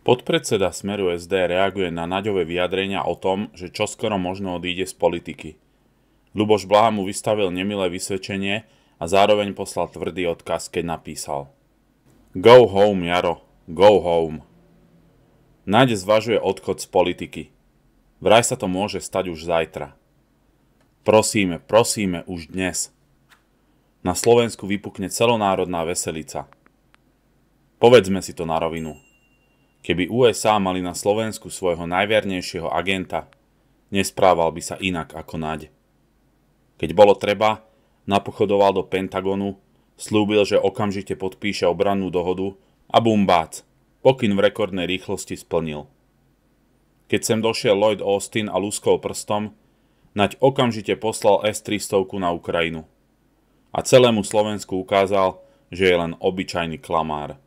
Podpredseda Smeru SD reaguje na naďové vyjadrenia o tom, že čoskoro možno odíde z politiky. Luboš Blaha mu vystavil nemilé vysvedčenie a zároveň poslal tvrdý odkaz, keď napísal Go home, Jaro, go home. Naď zvažuje odchod z politiky. Vraj sa to môže stať už zajtra. Prosíme, prosíme už dnes. Na Slovensku vypukne celonárodná veselica. Povedzme si to na rovinu. Keby USA mali na Slovensku svojho najvernejšieho agenta, nesprával by sa inak ako naď. Keď bolo treba, napochodoval do Pentagonu, slúbil, že okamžite podpíše obrannú dohodu a bumbác, pokyn v rekordnej rýchlosti splnil. Keď sem došiel Lloyd Austin a luskol prstom, naď okamžite poslal S-300 na Ukrajinu. A celému Slovensku ukázal, že je len obyčajný klamár.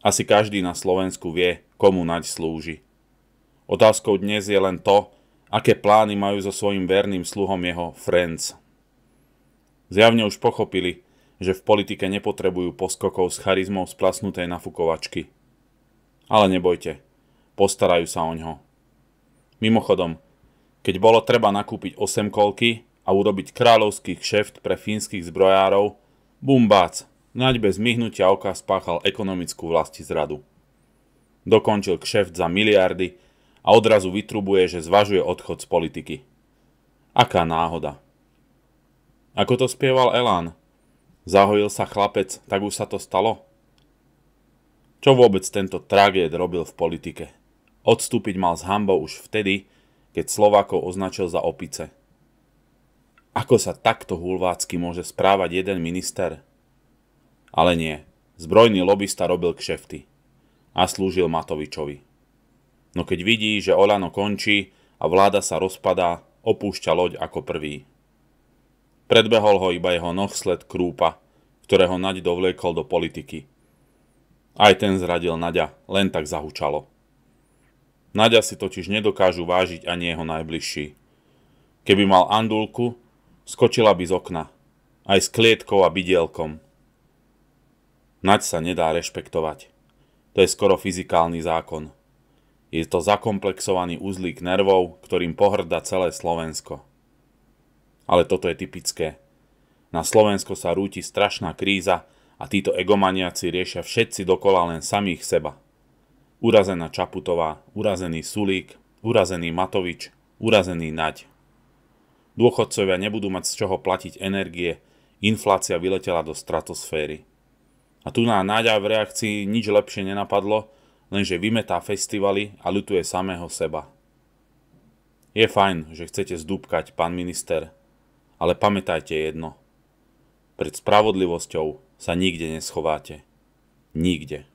Asi každý na Slovensku vie, komu naď slúži. Otázkou dnes je len to, aké plány majú so svojím verným sluhom jeho friends. Zjavne už pochopili, že v politike nepotrebujú poskokov s charizmou splasnutej nafukovačky. Ale nebojte, postarajú sa o ňo. Mimochodom, keď bolo treba nakúpiť 8 kolky a urobiť kráľovský kšeft pre fínskych zbrojárov, bumbác, naď bez myhnutia oka spáchal ekonomickú vlasti zradu. Dokončil kšeft za miliardy a odrazu vytrubuje, že zvažuje odchod z politiky. Aká náhoda. Ako to spieval Elán? Zahojil sa chlapec, tak už sa to stalo? Čo vôbec tento tragéd robil v politike? Odstúpiť mal s hambou už vtedy, keď Slovákov označil za opice. Ako sa takto hulvácky môže správať jeden minister? Ale nie. Zbrojný lobista robil kšefty. A slúžil Matovičovi. No keď vidí, že Olano končí a vláda sa rozpadá, opúšťa loď ako prvý. Predbehol ho iba jeho nohsled Krúpa, ktorého Naď dovliekol do politiky. Aj ten zradil Naďa, len tak zahučalo. Naďa si totiž nedokážu vážiť ani jeho najbližší. Keby mal andulku, skočila by z okna, aj s klietkou a bidielkom – Nať sa nedá rešpektovať. To je skoro fyzikálny zákon. Je to zakomplexovaný uzlík nervov, ktorým pohrda celé Slovensko. Ale toto je typické. Na Slovensko sa rúti strašná kríza a títo egomaniaci riešia všetci dokola len samých seba. Urazená Čaputová, urazený Sulík, urazený Matovič, urazený Naď. Dôchodcovia nebudú mať z čoho platiť energie, inflácia vyletela do stratosféry. A tu na Náďa v reakcii nič lepšie nenapadlo, lenže vymetá festivaly a ľutuje samého seba. Je fajn, že chcete zdúbkať, pán minister, ale pamätajte jedno. Pred spravodlivosťou sa nikde neschováte. Nikde.